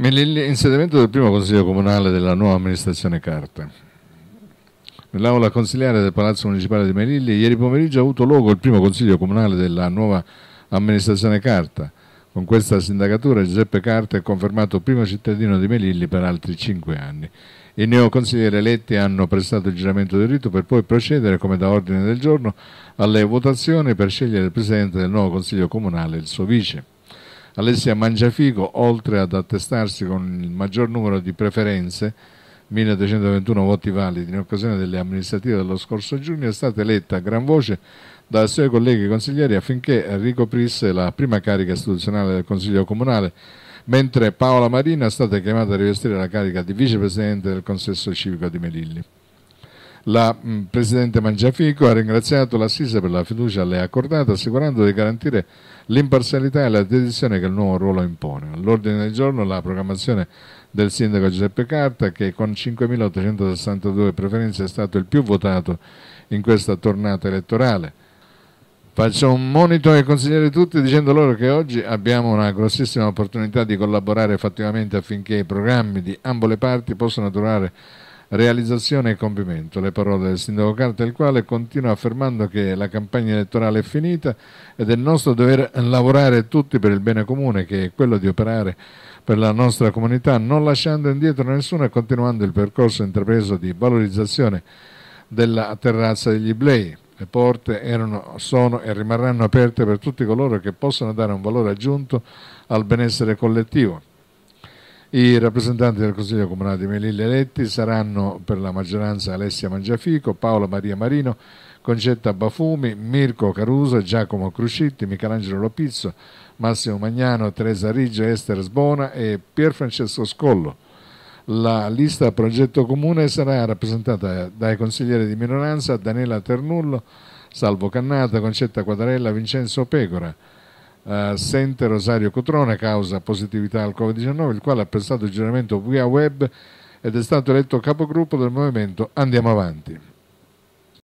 Nell'insediamento del primo Consiglio Comunale della nuova amministrazione Carta, nell'aula consiliare del Palazzo Municipale di Melilli, ieri pomeriggio ha avuto luogo il primo Consiglio Comunale della nuova amministrazione Carta. Con questa sindacatura Giuseppe Carta è confermato primo cittadino di Melilli per altri cinque anni. I neoconsiglieri eletti hanno prestato il giramento del rito per poi procedere, come da ordine del giorno, alle votazioni per scegliere il presidente del nuovo Consiglio Comunale e il suo vice. Alessia Mangiafico, oltre ad attestarsi con il maggior numero di preferenze, 1321 voti validi in occasione delle amministrative dello scorso giugno, è stata eletta a gran voce dai suoi colleghi consiglieri affinché ricoprisse la prima carica istituzionale del Consiglio Comunale, mentre Paola Marina è stata chiamata a rivestire la carica di vicepresidente del Consesso Civico di Melilli. La mm, Presidente Mangiafico ha ringraziato l'Assise per la fiducia le lei accordata, assicurando di garantire l'imparzialità e la dedizione che il nuovo ruolo impone. All'ordine del giorno la programmazione del Sindaco Giuseppe Carta, che con 5.862 preferenze è stato il più votato in questa tornata elettorale. Faccio un monito ai consiglieri tutti dicendo loro che oggi abbiamo una grossissima opportunità di collaborare effettivamente affinché i programmi di ambo le parti possano durare realizzazione e compimento. Le parole del sindaco Carta, il quale continua affermando che la campagna elettorale è finita ed è il nostro dovere lavorare tutti per il bene comune, che è quello di operare per la nostra comunità, non lasciando indietro nessuno e continuando il percorso intrapreso di valorizzazione della terrazza degli Iblei. Le porte erano, sono e rimarranno aperte per tutti coloro che possono dare un valore aggiunto al benessere collettivo i rappresentanti del Consiglio Comunale di Melilla eletti saranno per la maggioranza Alessia Mangiafico, Paola Maria Marino, Concetta Bafumi, Mirko Caruso, Giacomo Crucitti, Michelangelo Lopizzo, Massimo Magnano, Teresa Riggio, Ester Sbona e Pierfrancesco Scollo. La lista progetto comune sarà rappresentata dai consiglieri di minoranza Daniela Ternullo, Salvo Cannata, Concetta Quadarella, Vincenzo Pecora. Uh, Sente Rosario Cotrone causa positività al Covid-19, il quale ha prestato il giramento via web ed è stato eletto capogruppo del movimento Andiamo Avanti.